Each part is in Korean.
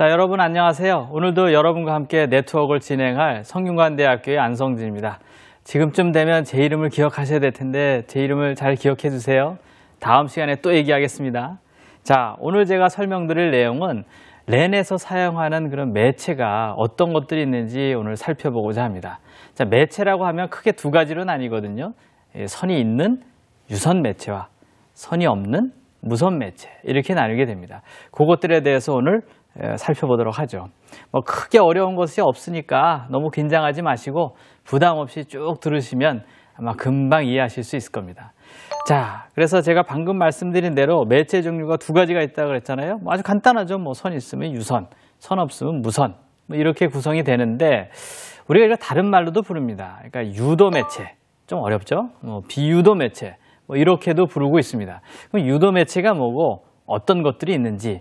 자, 여러분 안녕하세요. 오늘도 여러분과 함께 네트워크를 진행할 성균관대학교의 안성진입니다. 지금쯤 되면 제 이름을 기억하셔야 될 텐데 제 이름을 잘 기억해 주세요. 다음 시간에 또 얘기하겠습니다. 자, 오늘 제가 설명드릴 내용은 렌에서 사용하는 그런 매체가 어떤 것들이 있는지 오늘 살펴보고자 합니다. 자, 매체라고 하면 크게 두 가지로 나뉘거든요. 예, 선이 있는 유선 매체와 선이 없는 무선 매체 이렇게 나누게 됩니다. 그것들에 대해서 오늘 예, 살펴보도록 하죠. 뭐 크게 어려운 것이 없으니까 너무 긴장하지 마시고 부담 없이 쭉 들으시면 아마 금방 이해하실 수 있을 겁니다. 자, 그래서 제가 방금 말씀드린 대로 매체 종류가 두 가지가 있다고 그랬잖아요. 뭐 아주 간단하죠. 뭐선 있으면 유선, 선 없으면 무선. 뭐 이렇게 구성이 되는데 우리가 이거 다른 말로도 부릅니다. 그러니까 유도 매체. 좀 어렵죠? 뭐 비유도 매체. 뭐 이렇게도 부르고 있습니다. 그럼 유도 매체가 뭐고 어떤 것들이 있는지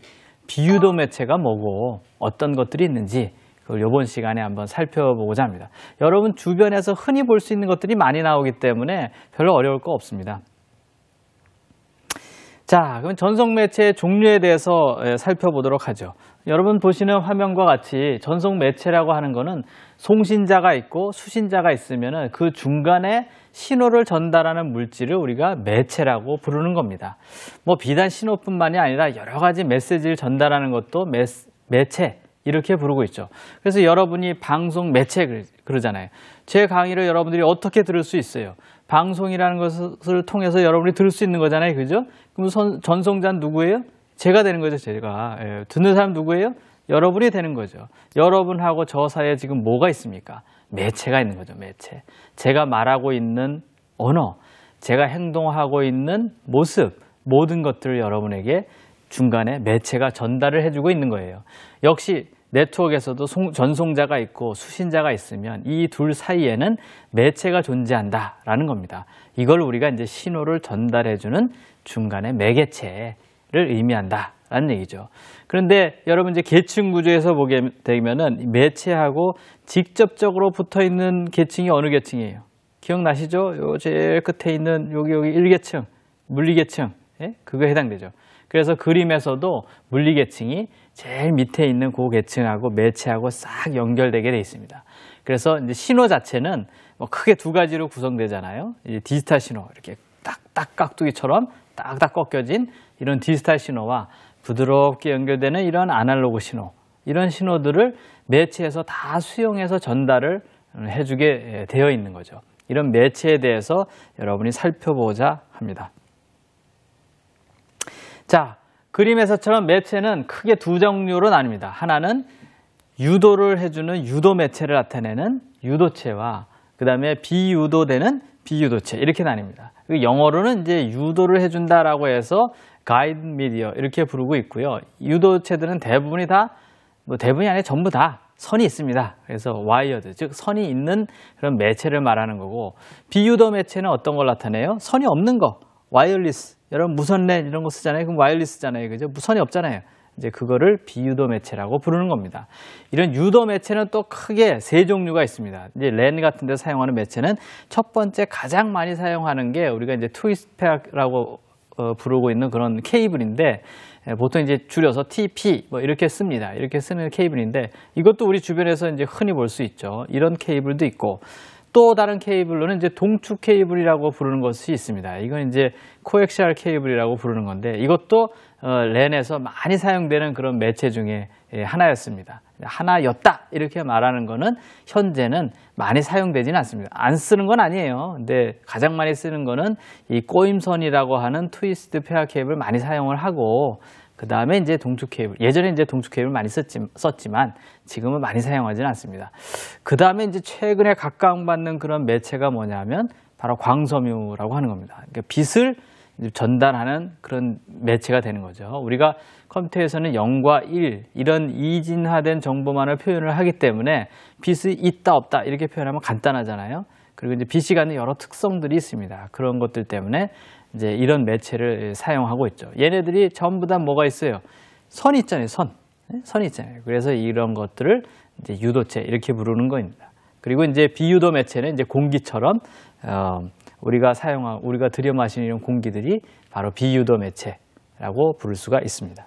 비유도 매체가 뭐고 어떤 것들이 있는지 그걸 이번 시간에 한번 살펴보고자 합니다. 여러분 주변에서 흔히 볼 수 있는 것들이 많이 나오기 때문에 별로 어려울 거 없습니다. 자, 그럼 전속 매체의 종류에 대해서 예, 살펴보도록 하죠. 여러분 보시는 화면과 같이 전속 매체라고 하는 것은 송신자가 있고 수신자가 있으면 그 중간에 신호를 전달하는 물질을 우리가 매체라고 부르는 겁니다. 뭐 비단 신호뿐만이 아니라 여러 가지 메시지를 전달하는 것도 매, 매체, 이렇게 부르고 있죠. 그래서 여러분이 방송 매체 그러잖아요. 제 강의를 여러분들이 어떻게 들을 수 있어요? 방송이라는 것을 통해서 여러분이 들을 수 있는 거잖아요. 그죠? 그럼 선, 전송자는 누구예요? 제가 되는 거죠. 제가. 예, 듣는 사람 누구예요? 여러분이 되는 거죠. 여러분하고 저 사이에 지금 뭐가 있습니까? 매체가 있는 거죠. 매체. 제가 말하고 있는 언어, 제가 행동하고 있는 모습, 모든 것들을 여러분에게 중간에 매체가 전달을 해주고 있는 거예요. 역시 네트워크에서도 전송자가 있고 수신자가 있으면 이 둘 사이에는 매체가 존재한다라는 겁니다. 이걸 우리가 이제 신호를 전달해주는 중간의 매개체를 의미한다라는 얘기죠. 그런데 여러분 이제 계층 구조에서 보게 되면은 매체하고 직접적으로 붙어 있는 계층이 어느 계층이에요? 기억나시죠? 요 제일 끝에 있는 여기 여기 1계층, 물리계층, 예? 그거에 해당되죠. 그래서 그림에서도 물리계층이 제일 밑에 있는 고계층하고 매체하고 싹 연결되게 돼 있습니다. 그래서 이제 신호 자체는 뭐 크게 두 가지로 구성되잖아요. 이제 디지털 신호 이렇게 딱딱 깍두기처럼 딱딱 꺾여진 이런 디지털 신호와 부드럽게 연결되는 이런 아날로그 신호 이런 신호들을 매체에서 다 수용해서 전달을 해주게 예, 되어 있는 거죠. 이런 매체에 대해서 여러분이 살펴보자 합니다. 자, 그림에서처럼 매체는 크게 두 종류로 나뉩니다. 하나는 유도를 해주는 유도 매체를 나타내는 유도체와 그 다음에 비유도되는 비유도체 이렇게 나뉩니다. 그 영어로는 이제 유도를 해준다라고 해서 가이드 미디어 이렇게 부르고 있고요. 유도체들은 대부분이 다 뭐 대부분이 아니라 전부 다 선이 있습니다. 그래서 와이어드, 즉 선이 있는 그런 매체를 말하는 거고 비유도 매체는 어떤 걸 나타내요? 선이 없는 거, 와이어리스 여러분 무선렌 이런 거 쓰잖아요. 그럼 와일리 스잖아요 그죠? 무선이 없잖아요. 이제 그거를 비유도 매체라고 부르는 겁니다. 이런 유도 매체는 또 크게 세 종류가 있습니다. 이제 렌 같은 데 사용하는 매체는 첫 번째 가장 많이 사용하는 게 우리가 이제 트위스펙이라고 어, 부르고 있는 그런 케이블인데 예, 보통 이제 줄여서 TP 뭐 이렇게 씁니다. 이렇게 쓰는 케이블인데 이것도 우리 주변에서 이제 흔히 볼 수 있죠. 이런 케이블도 있고 또 다른 케이블로는 이제 동축 케이블이라고 부르는 것이 있습니다. 이건 이제 코엑시 케이블이라고 부르는 건데 이것도 어, 렌에서 많이 사용되는 그런 매체 중에 예, 하나였습니다. 하나였다 이렇게 말하는 것은 현재는 많이 사용되지는 않습니다. 안 쓰는 건 아니에요. 근데 가장 많이 쓰는 것은 이 꼬임선이라고 하는 트위스트 페어 케이블 많이 사용을 하고 그 다음에 이제 동축 케이블. 예전에 이제 동축 케이블 많이 썼지, 썼지만 지금은 많이 사용하지는 않습니다. 그 다음에 이제 최근에 각광받는 그런 매체가 뭐냐면 바로 광섬유라고 하는 겁니다. 그러니까 빛을 전달하는 그런 매체가 되는 거죠. 우리가 컴퓨터에서는 0과 1 이런 이진화된 정보만을 표현을 하기 때문에 빛이 있다 없다 이렇게 표현하면 간단하잖아요. 그리고 이제 비시간은 여러 특성들이 있습니다. 그런 것들 때문에 이제 이런 매체를 사용하고 있죠. 얘네들이 전부 다 뭐가 있어요? 선 있잖아요, 선. 네? 선이 있잖아요. 그래서 이런 것들을 이제 유도체 이렇게 부르는 겁니다. 그리고 이제 비유도 매체는 이제 공기처럼 어, 우리가 사용한 우리가 들여 마시는 이런 공기들이 바로 비유도 매체라고 부를 수가 있습니다.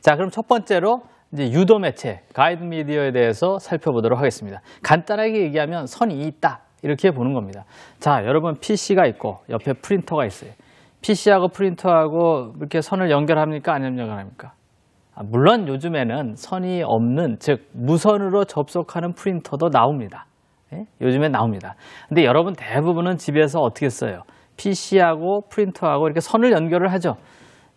자, 그럼 첫 번째로 이제 유도 매체, 가이드 미디어에 대해서 살펴보도록 하겠습니다. 간단하게 얘기하면 선이 있다. 이렇게 보는 겁니다. 자, 여러분 PC가 있고 옆에 프린터가 있어요. PC하고 프린터하고 이렇게 선을 연결합니까? 안 연결합니까? 아, 물론 요즘에는 선이 없는, 즉 무선으로 접속하는 프린터도 나옵니다. 예? 요즘에 나옵니다. 근데 여러분 대부분은 집에서 어떻게 써요? PC하고 프린터하고 이렇게 선을 연결을 하죠.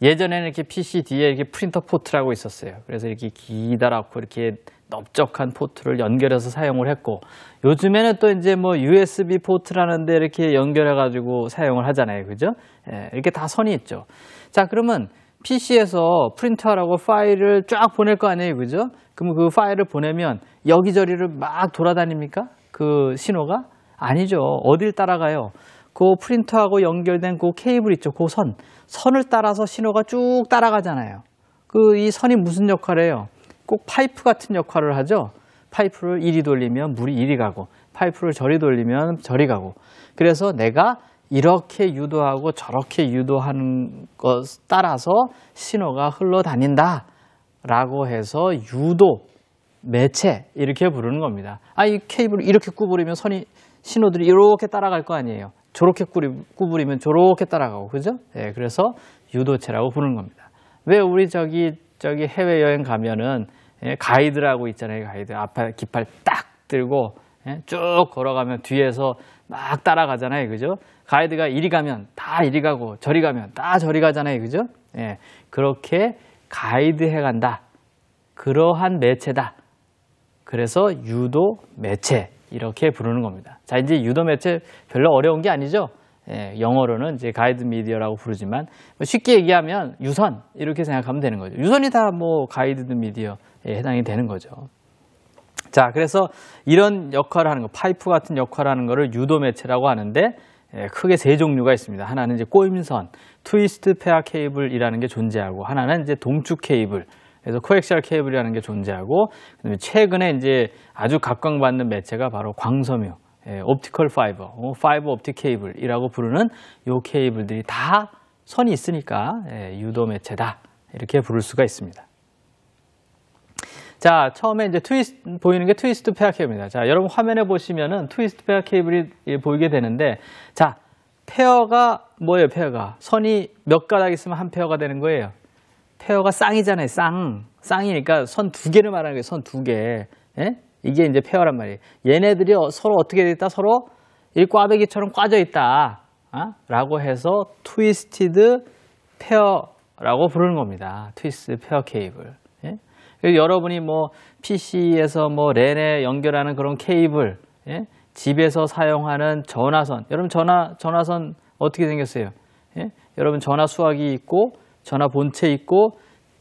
예전에는 이렇게 PC 뒤에 이렇게 프린터 포트라고 있었어요. 그래서 이렇게 기다랗고 이렇게 넓적한 포트를 연결해서 사용을 했고 요즘에는 또 이제 뭐 USB 포트라는데 이렇게 연결해 가지고 사용을 하잖아요 그죠 예, 이렇게 다 선이 있죠 자 그러면 PC에서 프린터라고 파일을 쫙 보낼 거 아니에요 그죠 그럼 그 파일을 보내면 여기저기를 막 돌아다닙니까 그 신호가 아니죠 어딜 따라가요 그 프린터하고 연결된 그 케이블 있죠 그선 선을 따라서 신호가 쭉 따라가잖아요 그 이 선이 무슨 역할을 해요 꼭 파이프 같은 역할을 하죠. 파이프를 이리 돌리면 물이 이리 가고 파이프를 저리 돌리면 저리 가고 그래서 내가 이렇게 유도하고 저렇게 유도하는 것 따라서 신호가 흘러다닌다 라고 해서 유도, 매체 이렇게 부르는 겁니다. 아, 이케이블 이렇게 구부리면 선이 신호들이 이렇게 따라갈 거 아니에요. 저렇게 구부리면 저렇게 따라가고 그죠? 예, 그래서 유도체라고 부르는 겁니다. 왜 우리 저기 저기 해외 여행 가면은 예, 가이드라고 있잖아요. 가이드. 앞에 깃발 딱 들고 예, 쭉 걸어가면 뒤에서 막 따라가잖아요. 그죠? 가이드가 이리 가면 다 이리 가고 저리 가면 다 저리 가잖아요. 그죠? 예. 그렇게 가이드 해간다. 그러한 매체다. 그래서 유도 매체 이렇게 부르는 겁니다. 자, 이제 유도 매체 별로 어려운 게 아니죠? 예, 영어로는 이제 가이드 미디어라고 부르지만 쉽게 얘기하면 유선 이렇게 생각하면 되는 거죠. 유선이 다 뭐 가이드 미디어 예, 해당이 되는 거죠. 자, 그래서 이런 역할을 하는 거, 파이프 같은 역할을 하는 거를 유도 매체라고 하는데 예, 크게 세 종류가 있습니다. 하나는 이제 꼬임선, 트위스트 페어 케이블이라는 게 존재하고 하나는 이제 동축 케이블, 그래서 코엑시 케이블이라는 게 존재하고 최근에 이제 아주 각광받는 매체가 바로 광섬유, 예, 옵티컬 파이버, 어, 파이버 옵틱 케이블이라고 부르는 요 케이블들이 다 선이 있으니까 유도 매체다 이렇게 부를 수가 있습니다. 자, 처음에 이제 트위스 보이는 게 트위스트 페어 케이블입니다. 자, 여러분 화면에 보시면은 트위스트 페어 케이블이 보이게 되는데, 자, 페어가 뭐예요, 페어가? 선이 몇 가닥 있으면 한 페어가 되는 거예요. 페어가 쌍이잖아요, 쌍. 쌍이니까 선 두 개를 말하는 거예요, 선 두 개. 예? 이게 이제 페어란 말이에요. 얘네들이 어, 서로 어떻게 돼 있다? 서로 이 꽈배기처럼 꽈져 있다. 아? 라고 해서 트위스티드 페어라고 부르는 겁니다. 트위스트 페어 케이블. 그 여러분이 뭐 PC에서 뭐 랜에 연결하는 그런 케이블, 예? 집에서 사용하는 전화선. 여러분 전화 전화선 어떻게 생겼어요? 예? 여러분 전화 수화기 있고 전화 본체 있고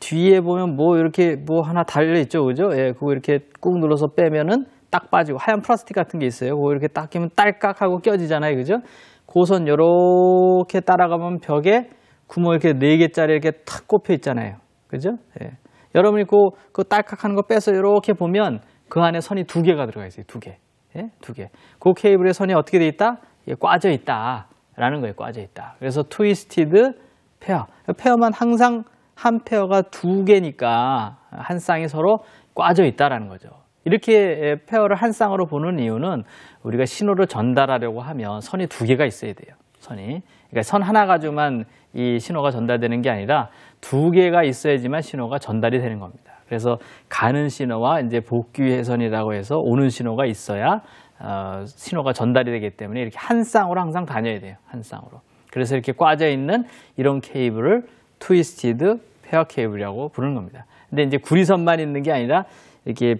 뒤에 보면 뭐 이렇게 뭐 하나 달려 있죠, 그죠? 예, 그거 이렇게 꾹 눌러서 빼면은 딱 빠지고 하얀 플라스틱 같은 게 있어요. 그거 이렇게 딱 끼면 딸깍하고 껴지잖아요, 그죠? 고선 요렇게 따라가면 벽에 구멍 이렇게 네 개짜리 이렇게 탁 꼽혀 있잖아요, 그죠? 예. 여러분이 그, 그 딸깍 하는 거 빼서 이렇게 보면 그 안에 선이 두 개가 들어가 있어요. 두 개. 예? 두 개. 그 케이블의 선이 어떻게 돼 있다? 예, 꽈져 있다. 라는 거예요. 꽈져 있다. 그래서 트위스티드 페어. 페어만 항상 한 페어가 두 개니까 한 쌍이 서로 꽈져 있다라는 거죠. 이렇게 페어를 한 쌍으로 보는 이유는 우리가 신호를 전달하려고 하면 선이 두 개가 있어야 돼요. 선이. 그러니까 선 하나 가지고만 이 신호가 전달되는 게 아니라 두 개가 있어야지만 신호가 전달이 되는 겁니다. 그래서 가는 신호와 이제 복귀 회선이라고 해서 오는 신호가 있어야 어, 신호가 전달이 되기 때문에 이렇게 한 쌍으로 항상 다녀야 돼요. 한 쌍으로. 그래서 이렇게 꽈져 있는 이런 케이블을 트위스티드 페어 케이블이라고 부르는 겁니다. 근데 이제 구리선만 있는 게 아니라 이렇게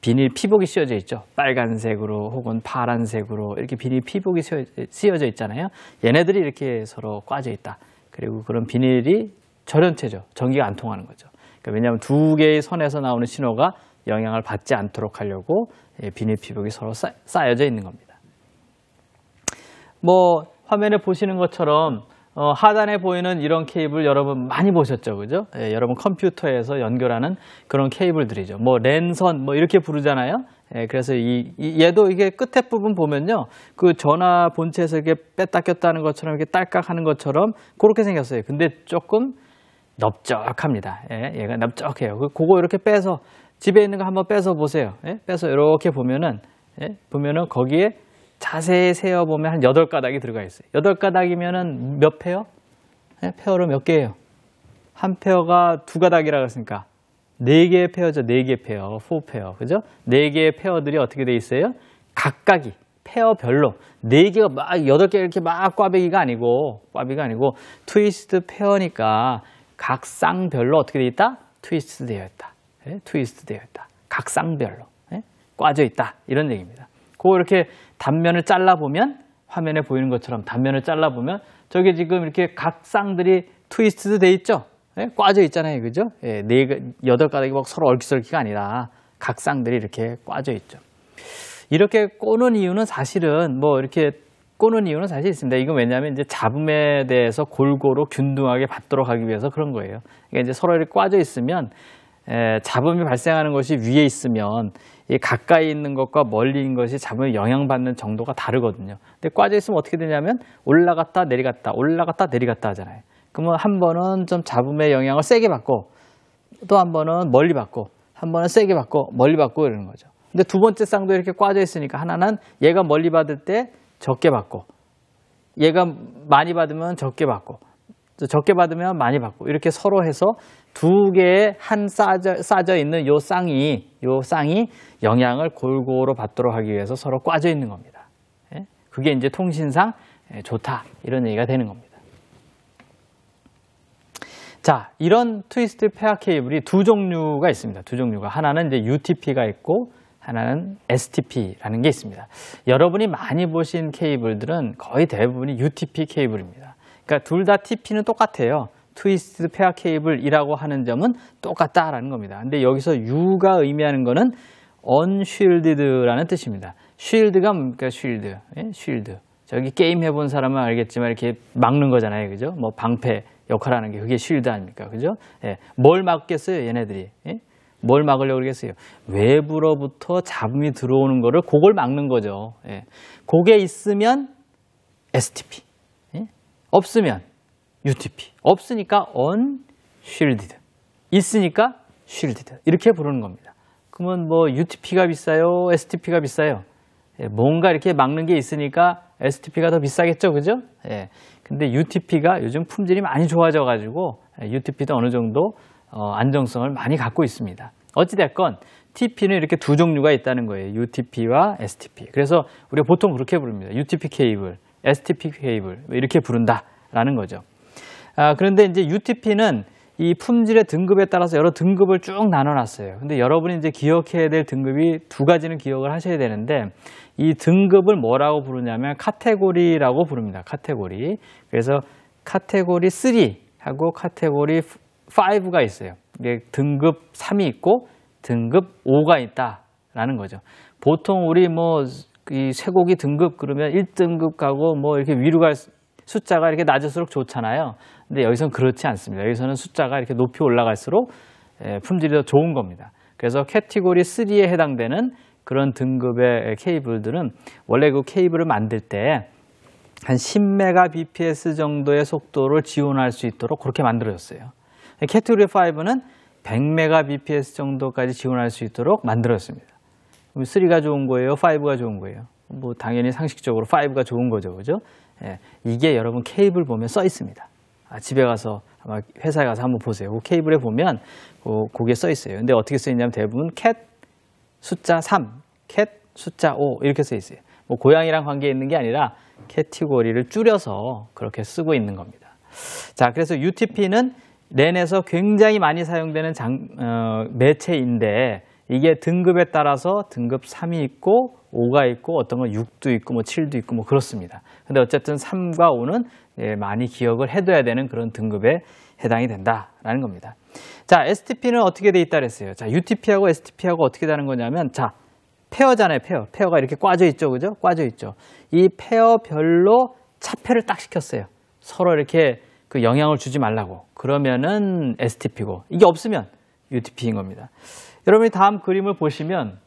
비닐 피복이 씌워져 있죠. 빨간색으로 혹은 파란색으로 이렇게 비닐 피복이 씌워져 있잖아요. 얘네들이 이렇게 서로 꽈져 있다. 그리고 그런 비닐이 절연체죠. 전기가 안 통하는 거죠. 그러니까 왜냐하면 두 개의 선에서 나오는 신호가 영향을 받지 않도록 하려고 예, 비닐 피복이 서로 쌓여져 있는 겁니다. 뭐 화면에 보시는 것처럼 어, 하단에 보이는 이런 케이블 여러분 많이 보셨죠, 그죠? 예, 여러분 컴퓨터에서 연결하는 그런 케이블들이죠. 뭐 랜선 뭐 이렇게 부르잖아요. 예, 그래서 이, 이, 얘도 이게 끝에 부분 보면요, 그 전화 본체에서 이렇게 뺐다 꼈다는 것처럼 이렇게 딸깍하는 것처럼 그렇게 생겼어요. 근데 조금 넓적합니다. 예, 얘가 넓적해요. 그 그거 이렇게 빼서 집에 있는 거 한번 빼서 보세요. 예, 빼서 이렇게 보면은 예, 보면은 거기에 자세히 세어보면 한8 가닥이 들어가 있어요. 8 가닥이면은 몇 페어? 네, 페어로 몇 개예요? 한 페어가 두 가닥이라고 했으니까 4 개의 페어죠. 4 개의 페어, 4페어. 그죠? 4 개의 페어들이 어떻게 돼 있어요? 각각이 페어별로 네 개가 막 여덟 개 이렇게 막 꽈배기가 아니고 꽈배기가 아니고 트위스트 페어니까 각 쌍별로 어떻게 돼 있다? 트위스트 되어 있다. 네? 트위스트 되어 있다. 각 쌍별로 네? 꽈져 있다. 이런 얘기입니다. 그 이렇게 단면을 잘라보면 화면에 보이는 것처럼 단면을 잘라보면 저게 지금 이렇게 각 쌍들이 트위스트돼 있죠? 예? 꽈져 있잖아요. 그죠? 예, 네, 여덟 가닥이 막 서로 얼기설기가 아니라 각 쌍들이 이렇게 꽈져 있죠. 이렇게 꼬는 이유는 사실은 뭐 이렇게 꼬는 이유는 사실 있습니다. 이건 왜냐하면 이제 잡음에 대해서 골고루 균등하게 받도록 하기 위해서 그런 거예요. 그러니까 이제 서로 이렇게 꽈져 있으면 에, 예, 잡음이 발생하는 것이 위에 있으면 이 가까이 있는 것과 멀리 있는 것이 잠을 영향받는 정도가 다르거든요. 근데 꽈져 있으면 어떻게 되냐면 올라갔다 내리갔다 올라갔다 내리갔다 하잖아요. 그러면 한 번은 좀 잡음의 영향을 세게 받고 또 한 번은 멀리 받고 한 번은 세게 받고 멀리 받고 이러는 거죠. 근데 두 번째 쌍도 이렇게 꽈져 있으니까 하나는 얘가 멀리 받을 때 적게 받고 얘가 많이 받으면 적게 받고 적게 받으면 많이 받고 이렇게 서로 해서 두 개의 한 싸져, 싸져 있는 요 쌍이 요 쌍이 영향을 골고루 받도록 하기 위해서 서로 꽈져 있는 겁니다. 예? 그게 이제 통신상 예, 좋다 이런 얘기가 되는 겁니다. 자, 이런 트위스트 페어 케이블이 두 종류가 있습니다. 두 종류가 하나는 이제 UTP가 있고 하나는 STP라는 게 있습니다. 여러분이 많이 보신 케이블들은 거의 대부분이 UTP 케이블입니다. 그러니까 둘 다 TP는 똑같아요. 트위스트 페어 케이블이라고 하는 점은 똑같다라는 겁니다. 근데 여기서 U가 의미하는 거는 unshielded라는 뜻입니다. shield가 뭡니까? shield. 예? shield. 저기 게임 해본 사람은 알겠지만 이렇게 막는 거잖아요. 그죠? 뭐 방패 역할하는 게 그게 shield 아닙니까? 그죠? 예. 뭘 막겠어요, 얘네들이? 예? 뭘 막으려고 그러겠어요? 외부로부터 잡음이 들어오는 거를 그걸 막는 거죠. 예. 그게 있으면 STP. 없으면 UTP. 없으니까 unshielded. 있으니까 shielded. 이렇게 부르는 겁니다. 그러면 뭐 UTP가 비싸요? STP가 비싸요? 예, 뭔가 이렇게 막는 게 있으니까 STP가 더 비싸겠죠, 그죠? 예. 근데 UTP가 요즘 품질이 많이 좋아져 가지고 예, UTP도 어느 정도 어, 안정성을 많이 갖고 있습니다. 어찌됐건 TP는 이렇게 두 종류가 있다는 거예요. UTP와 STP. 그래서 우리가 보통 그렇게 부릅니다. UTP 케이블. STP 케이블 뭐 이렇게 부른다라는 거죠. 아, 그런데 이제 UTP는 이 품질의 등급에 따라서 여러 등급을 쭉 나눠놨어요. 근데 여러분이 이제 기억해야 될 등급이 두 가지는 기억을 하셔야 되는데 이 등급을 뭐라고 부르냐면 카테고리라고 부릅니다. 카테고리. 그래서 카테고리 3하고 카테고리 5가 있어요. 이게 등급 3이 있고 등급 5가 있다라는 거죠. 보통 우리 뭐이 쇠고기 등급 그러면 1등급 가고 뭐 이렇게 위로 갈 숫자가 이렇게 낮을수록 좋잖아요. 근데 여기서는 그렇지 않습니다. 여기서는 숫자가 이렇게 높이 올라갈수록 예, 품질이 더 좋은 겁니다. 그래서 캐티고리 3에 해당되는 그런 등급의 케이블들은 원래 그 케이블을 만들 때 한1 0메가 b p s 정도의 속도를 지원할 수 있도록 그렇게 만들어졌어요. 캐티고리 5는 1 0 0메가 b p s 정도까지 지원할 수 있도록 만들었습니다. 그럼 3가 좋은 거예요? 5가 좋은 거예요? 뭐 당연히 상식적으로 5가 좋은 거죠. 그죠? 예, 이게 여러분 케이블 보면 써 있습니다. 아, 집에 가서 아마 회사에 가서 한번 보세요. 그 케이블에 보면 그, 거기써 있어요. 근데 어떻게 써 있냐면 대부분 캣 숫자 3, 캣 숫자 5 이렇게 써 있어요. 뭐 고양이랑 관계 있는 게 아니라 캐티고리를 줄여서 그렇게 쓰고 있는 겁니다. 자, 그래서 UTP는 랜에서 굉장히 많이 사용되는 장, 어, 매체인데 이게 등급에 따라서 등급 3이 있고 5가 있고 어떤 건 6도 있고 뭐 7도 있고 뭐 그렇습니다. 근데 어쨌든 3과 5는 예, 많이 기억을 해둬야 되는 그런 등급에 해당이 된다라는 겁니다. 자, STP는 어떻게 돼 있다 그랬어요. 자, UTP하고 STP하고 어떻게 되는 거냐면 자, 페어잖아요, 페어. 페어가 이렇게 꽈져 있죠. 그죠? 꽈져 있죠. 이 페어별로 차폐를딱 시켰어요. 서로 이렇게 그 영향을 주지 말라고. 그러면은 STP고 이게 없으면 UTP인 겁니다. 여러분이 다음 그림을 보시면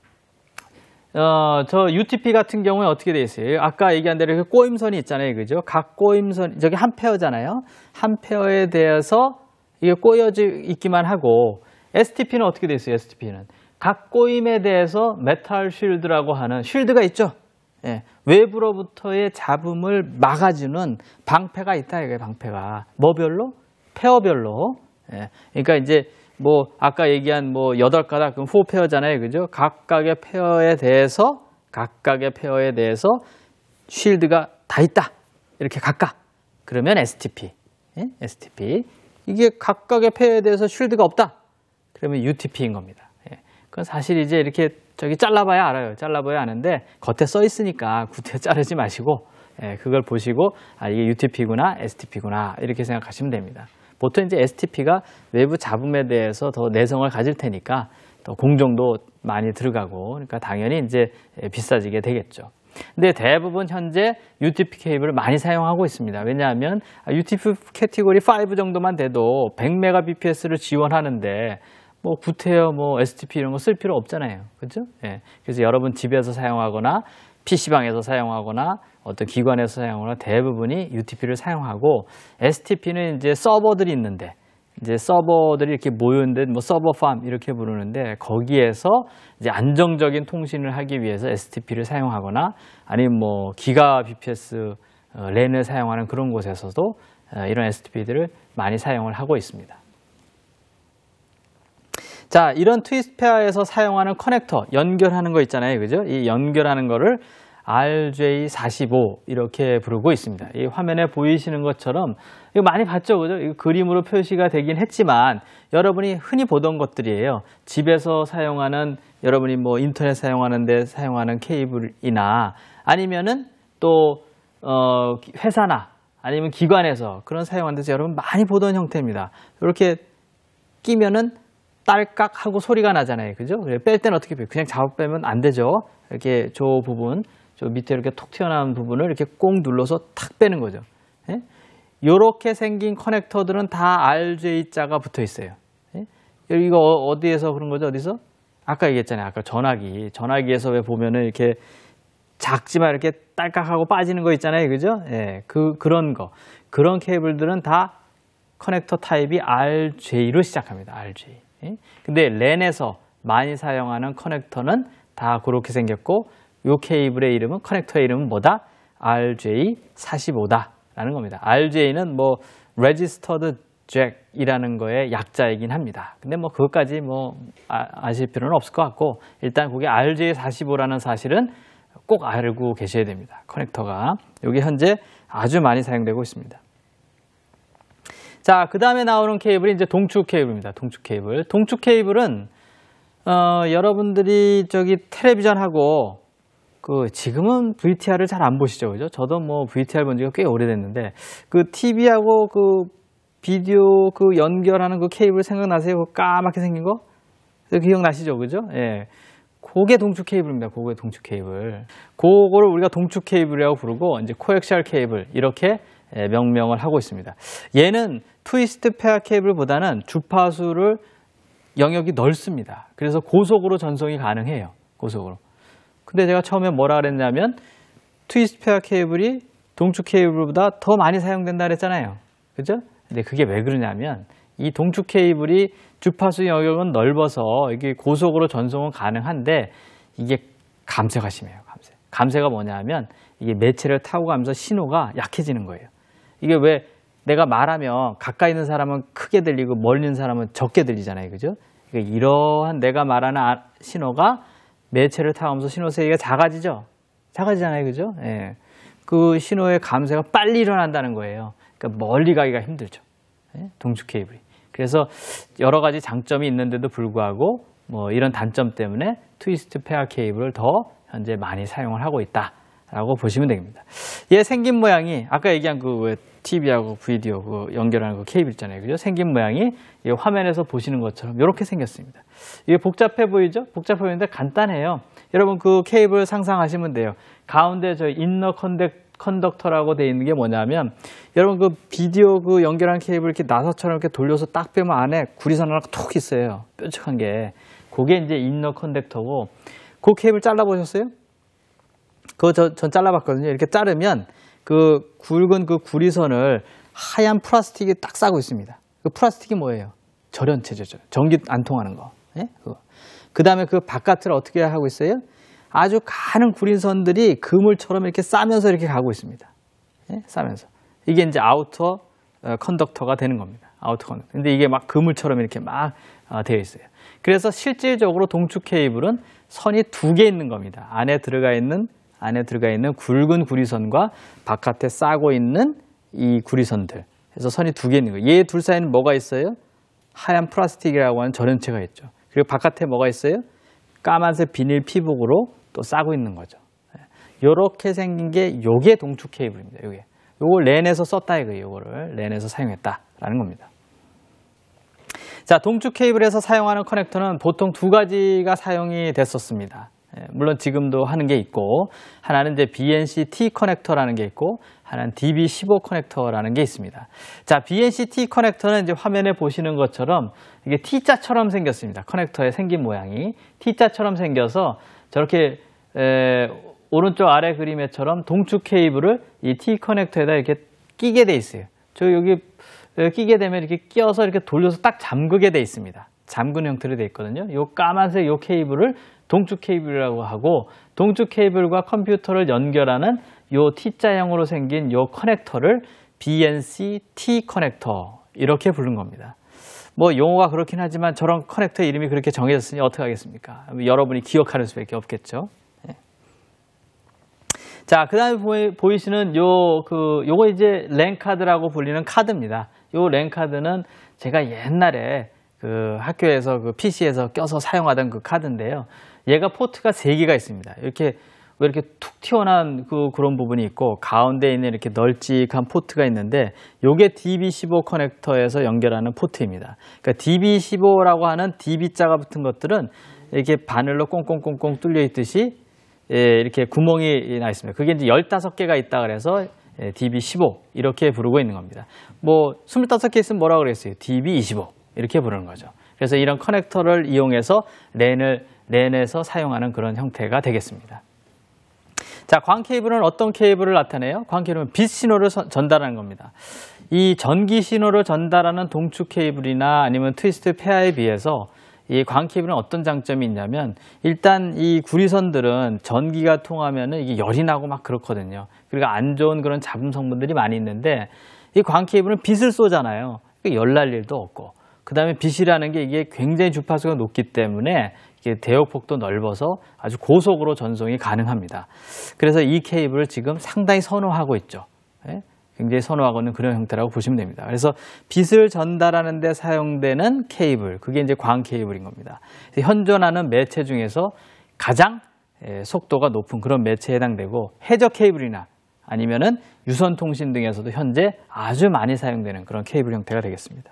어, 저 UTP 같은 경우에 어떻게 되어 있어요? 아까 얘기한 대로 그 꼬임선이 있잖아요. 그죠? 각 꼬임선, 저기 한 페어잖아요. 한 페어에 대해서 이게 꼬여져 있기만 하고, STP는 어떻게 되어 있어요? STP는. 각 꼬임에 대해서 메탈 쉴드라고 하는, 쉴드가 있죠? 예, 외부로부터의 잡음을 막아주는 방패가 있다, 이게 방패가. 뭐별로? 페어별로. 예, 그러니까 이제 뭐 아까 얘기한 뭐 여덟 가닥 그럼 4페어잖아요. 그죠? 각각의 페어에 대해서 각각의 페어에 대해서 쉴드가 다 있다. 이렇게 각각. 그러면 STP. 예? STP. 이게 각각의 페어에 대해서 쉴드가 없다. 그러면 UTP인 겁니다. 예. 그건 사실 이제 이렇게 저기 잘라봐야 알아요. 잘라봐야 아는데 겉에 써 있으니까 굳이 자르지 마시고 예, 그걸 보시고 아 이게 UTP구나, STP구나 이렇게 생각하시면 됩니다. 보통 이제 STP가 외부 잡음에 대해서 더 내성을 가질 테니까 또 공정도 많이 들어가고 그러니까 당연히 이제 비싸지게 되겠죠. 근데 대부분 현재 UTP 케이블을 많이 사용하고 있습니다. 왜냐하면 UTP 캐티고리 5 정도만 돼도 100Mbps를 지원하는데 뭐 구태여 뭐 STP 이런 거 쓸 필요 없잖아요. 그죠? 예. 그래서 여러분 집에서 사용하거나 PC방에서 사용하거나 어떤 기관에서 사용하는 대부분이 UTP를 사용하고 STP는 이제 서버들이 있는데 이제 서버들이 이렇게 모여있는 뭐 서버 팜 이렇게 부르는데 거기에서 이제 안정적인 통신을 하기 위해서 STP를 사용하거나 아니면 뭐 기가 BPS 어, 랜을 사용하는 그런 곳에서도 어, 이런 STP들을 많이 사용을 하고 있습니다. 자, 이런 트위스페어에서 사용하는 커넥터 연결하는 거 있잖아요. 그죠? 이 연결하는 거를 RJ45 이렇게 부르고 있습니다. 이 화면에 보이시는 것처럼 이거 많이 봤죠, 그죠? 이 그림으로 표시가 되긴 했지만 여러분이 흔히 보던 것들이에요. 집에서 사용하는 여러분이 뭐 인터넷 사용하는데 사용하는 케이블이나 아니면은 또 어, 회사나 아니면 기관에서 그런 사용하는 데서 여러분 많이 보던 형태입니다. 이렇게 끼면은 딸깍 하고 소리가 나잖아요. 그죠? 뺄 때는 어떻게 빼요? 그냥 작업 빼면 안 되죠. 이렇게 저 부분 저 밑에 이렇게 톡 튀어나온 부분을 이렇게 꼭 눌러서 탁 빼는 거죠. 이렇게 예? 생긴 커넥터들은 다 RJ자가 붙어 있어요. 예? 이거 어, 어디에서 그런 거죠? 어디서? 아까 얘기했잖아요. 아까 전화기. 전화기에서 왜 보면은 이렇게 작지만 이렇게 딸깍하고 빠지는 거 있잖아요. 그죠? 예, 그, 그런 거. 그런 케이블들은 다 커넥터 타입이 RJ로 시작합니다. RJ. 예? 근데 랜에서 많이 사용하는 커넥터는 다 그렇게 생겼고 요 케이블의 이름은 커넥터의 이름은 뭐다? RJ45다라는 겁니다. RJ는 뭐 r e g i s t e r e Jack이라는 거의 약자이긴 합니다. 근데 뭐 그것까지 뭐 아, 실 필요는 없을 것 같고 일단 그게 RJ45라는 사실은 꼭 알고 계셔야 됩니다. 커넥터가 여기 현재 아주 많이 사용되고 있습니다. 자, 그 다음에 나오는 케이블이 이제 동축 케이블입니다. 동축 케이블. 동축 케이블은 어, 여러분들이 저기 텔레비전하고 그 지금은 VTR을 잘 안 보시죠, 그죠? 저도 뭐 VTR 본 지가 꽤 오래됐는데 그 TV하고 그 비디오 그 연결하는 그 케이블 생각나세요? 그 까맣게 생긴 거? 기억나시죠, 그죠? 예. 고게 동축 케이블입니다. 고게 동축 케이블. 그거를 우리가 동축 케이블이라고 부르고 이제 코엑셜 케이블 이렇게 예, 명명을 하고 있습니다. 얘는 트위스트 페어 케이블보다는 주파수를 영역이 넓습니다. 그래서 고속으로 전송이 가능해요. 고속으로. 근데 제가 처음에 뭐라 그랬냐면 트위스트 페어 케이블이 동축 케이블보다 더 많이 사용된다 그랬잖아요. 그죠? 근데 그게 왜 그러냐면 이 동축 케이블이 주파수 영역은 넓어서 이게 고속으로 전송은 가능한데 이게 감쇄가 심해요. 감쇄. 감쇄가 뭐냐면 이게 매체를 타고 가면서 신호가 약해지는 거예요. 이게 왜 내가 말하면 가까이 있는 사람은 크게 들리고 멀리 있는 사람은 적게 들리잖아요. 그죠? 그러니까 이러한 내가 말하는 아, 신호가 매체를 타면서 신호세기가 작아지죠. 작아지잖아요. 그죠? 예. 그 신호의 감쇄가 빨리 일어난다는 거예요. 그러니까 멀리 가기가 힘들죠. 예? 동축 케이블이. 그래서 여러 가지 장점이 있는데도 불구하고 뭐 이런 단점 때문에 트위스트 페어 케이블을 더 현재 많이 사용을 하고 있다라고 보시면 됩니다. 얘 생긴 모양이 아까 얘기한 그 TV하고 VDO 그 연결하는 그 케이블 있잖아요. 그죠? 생긴 모양이 이 화면에서 보시는 것처럼 이렇게 생겼습니다. 이게 복잡해 보이죠? 복잡해 보이는데 간단해요. 여러분 그 케이블 상상하시면 돼요. 가운데 저 인너 컨덱 컨덕터라고 되어 있는 게 뭐냐면 여러분 그 비디오 그 연결한 케이블 이렇게 나사처럼 이렇게 돌려서 딱 빼면 안에 구리선 하나가 톡 있어요. 뾰족한 게. 그게 이제 인너 컨덱터고 그 케이블 잘라 보셨어요? 그거 저, 전 잘라봤거든요. 이렇게 자르면 그 굵은 그 구리선을 하얀 플라스틱이 딱 싸고 있습니다. 그 플라스틱이 뭐예요? 절연체제죠. 전기 안 통하는 거. 예? 그 다음에 그 바깥을 어떻게 하고 있어요? 아주 가는 구리선들이 그물처럼 이렇게 싸면서 이렇게 가고 있습니다. 예? 싸면서. 이게 이제 아우터 어, 컨덕터가 되는 겁니다. 아우터 컨덕터. 근데 이게 막 그물처럼 이렇게 막 어, 되어 있어요. 그래서 실질적으로 동축 케이블은 선이 두 개 있는 겁니다. 안에 들어가 있는 안에 들어가 있는 굵은 구리선과 바깥에 싸고 있는 이 구리선들. 그래서 선이 두 개 있는 거예요. 얘 둘 사이는 에 뭐가 있어요? 하얀 플라스틱이라고 하는 전연체가 있죠. 그리고 바깥에 뭐가 있어요? 까만색 비닐 피복으로 또 싸고 있는 거죠. 이렇게 예. 생긴 게 요게 동축 케이블입니다. 요게. 요걸 렌에서 썼다 이거예요. 요거를 렌에서 사용했다라는 겁니다. 자, 동축 케이블에서 사용하는 커넥터는 보통 두 가지가 사용이 됐었습니다. 예, 물론 지금도 하는 게 있고 하나는 이제 BNC-T 커넥터라는 게 있고 하나는 DB15 커넥터라는 게 있습니다. 자, BNC-T 커넥터는 이제 화면에 보시는 것처럼 이게 T자처럼 생겼습니다. 커넥터의 생긴 모양이 T자처럼 생겨서 저렇게 에, 오른쪽 아래 그림에처럼 동축 케이블을 이 T 커넥터에다 이렇게 끼게 돼 있어요. 저 여기 끼게 되면 이렇게 끼어서 이렇게 돌려서 딱 잠그게 돼 있습니다. 잠근 형태로 돼 있거든요. 요 까만색 요 케이블을 동축 케이블이라고 하고 동축 케이블과 컴퓨터를 연결하는 요 T자형으로 생긴 요 커넥터를 BNC T 커넥터 이렇게 부른 겁니다. 뭐 용어가 그렇긴 하지만 저런 커넥터 이름이 그렇게 정해졌으니 어떻게 하겠습니까? 여러분이 기억하는 수밖에 없겠죠. 예. 자, 그다음에 보이, 보이시는 요 그 요거 이제 랜 카드라고 불리는 카드입니다. 요랜 카드는 제가 옛날에 그 학교에서 그 PC에서 껴서 사용하던 그 카드인데요. 얘가 포트가 세개가 있습니다. 이렇게 왜 이렇게 툭 튀어나온 그 그런 부분이 있고 가운데 있는 이렇게 널찍한 포트가 있는데 요게 DB15 커넥터에서 연결하는 포트입니다. 그러니까 DB15라고 하는 DB자가 붙은 것들은 이렇게 바늘로 꽁꽁꽁꽁 뚫려 있듯이 예, 이렇게 구멍이 나 있습니다. 그게 이제 15개가 있다 그래서 예, DB15 이렇게 부르고 있는 겁니다. 뭐 25개 있으면 뭐라고 그랬어요? DB25 이렇게 부르는 거죠. 그래서 이런 커넥터를 이용해서 랜을 내내서 사용하는 그런 형태가 되겠습니다. 자, 광 케이블은 어떤 케이블을 나타내요? 광 케이블은 빛 신호를 전달하는 겁니다. 이 전기 신호를 전달하는 동축 케이블이나 아니면 트위스트 페아에 비해서 이광 케이블은 어떤 장점이 있냐면 일단 이 구리선들은 전기가 통하면은 이게 열이 나고 막 그렇거든요. 그리고 안 좋은 그런 잡음 성분들이 많이 있는데 이광 케이블은 빛을 쏘잖아요. 그러니까 열날 일도 없고 그 다음에 빛이라는 게 이게 굉장히 주파수가 높기 때문에 이게 대역폭도 넓어서 아주 고속으로 전송이 가능합니다. 그래서 이 케이블을 지금 상당히 선호하고 있죠. 예? 굉장히 선호하고 있는 그런 형태라고 보시면 됩니다. 그래서 빛을 전달하는 데 사용되는 케이블, 그게 이제 광 케이블인 겁니다. 현존하는 매체 중에서 가장 예, 속도가 높은 그런 매체에 해당되고 해저 케이블이나 아니면 유선 통신 등에서도 현재 아주 많이 사용되는 그런 케이블 형태가 되겠습니다.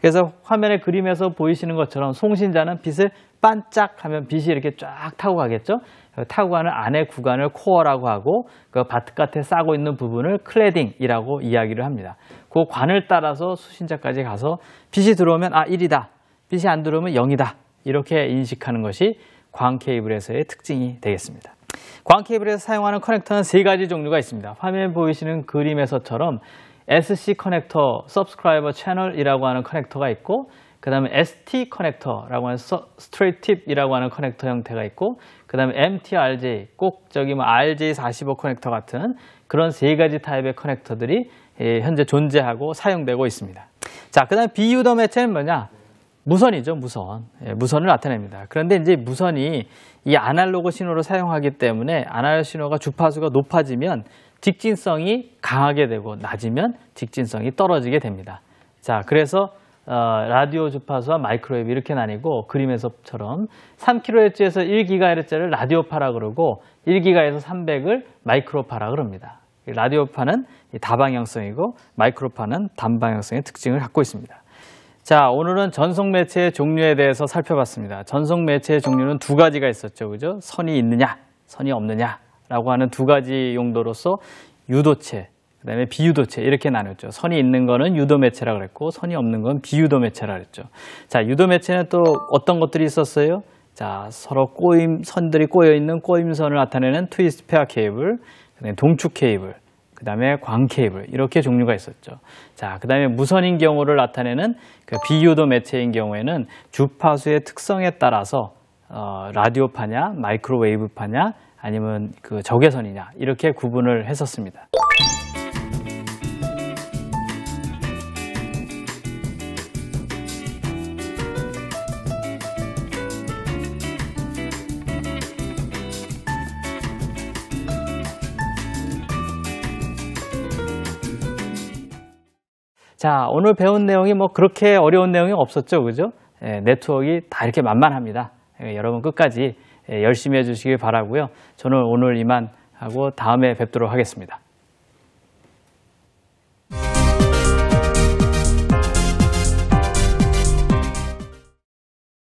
그래서 화면의 그림에서 보이시는 것처럼 송신자는 빛을 반짝하면 빛이 이렇게 쫙 타고 가겠죠. 타고 가는 안의 구간을 코어라고 하고 그 바깥에 싸고 있는 부분을 클레딩이라고 이야기를 합니다. 그 관을 따라서 수신자까지 가서 빛이 들어오면 아 1이다. 빛이 안 들어오면 0이다. 이렇게 인식하는 것이 광 케이블에서의 특징이 되겠습니다. 광 케이블에서 사용하는 커넥터는 세 가지 종류가 있습니다. 화면 에 보이시는 그림에서처럼 SC 커넥터 Subscriber Channel이라고 하는 커넥터가 있고 그 다음에 ST 커넥터라고 하는 스트레이트 팁이라고 하는 커넥터 형태가 있고 그 다음에 MT-RJ 꼭 저기 뭐 RJ45 커넥터 같은 그런 세 가지 타입의 커넥터들이 예, 현재 존재하고 사용되고 있습니다. 자, 그 다음에 비유덤 매체는 뭐냐? 무선이죠, 무선. 예, 무선을 나타냅니다. 그런데 이제 무선이 이 아날로그 신호를 사용하기 때문에 아날로그 신호가 주파수가 높아지면 직진성이 강하게 되고 낮으면 직진성이 떨어지게 됩니다. 자, 그래서 어, 라디오 주파수와 마이크로웨이브 이렇게 나뉘고 그림에서처럼 3kHz에서 1GHz를 라디오파라 그러고 1 g h z 에서 300을 마이크로파라 그럽니다. 라디오파는 다방향성이고 마이크로파는 단방향성의 특징을 갖고 있습니다. 자, 오늘은 전송 매체의 종류에 대해서 살펴봤습니다. 전송 매체의 종류는 두 가지가 있었죠. 그죠? 선이 있느냐, 선이 없느냐. 라고 하는 두 가지 용도로서 유도체, 그 다음에 비유도체 이렇게 나눴죠. 선이 있는 거는 유도매체라 그랬고 선이 없는 건 비유도매체라 그랬죠. 자, 유도매체는 또 어떤 것들이 있었어요? 자, 서로 꼬임, 선들이 꼬여 있는 꼬임선을 나타내는 트위스트 페어 케이블, 그다음에 동축 케이블, 그 다음에 광 케이블 이렇게 종류가 있었죠. 자, 그 다음에 무선인 경우를 나타내는 그 비유도 매체인 경우에는 주파수의 특성에 따라서 어, 라디오파냐, 마이크로웨이브파냐, 아니면 그 적외선이냐 이렇게 구분을 했었습니다. 자, 오늘 배운 내용이 뭐 그렇게 어려운 내용이 없었죠, 그죠? 예, 네트워크가 다 이렇게 만만합니다. 예, 여러분 끝까지 예, 열심히 해주시길 바라고요. 저는 오늘 이만 하고 다음에 뵙도록 하겠습니다.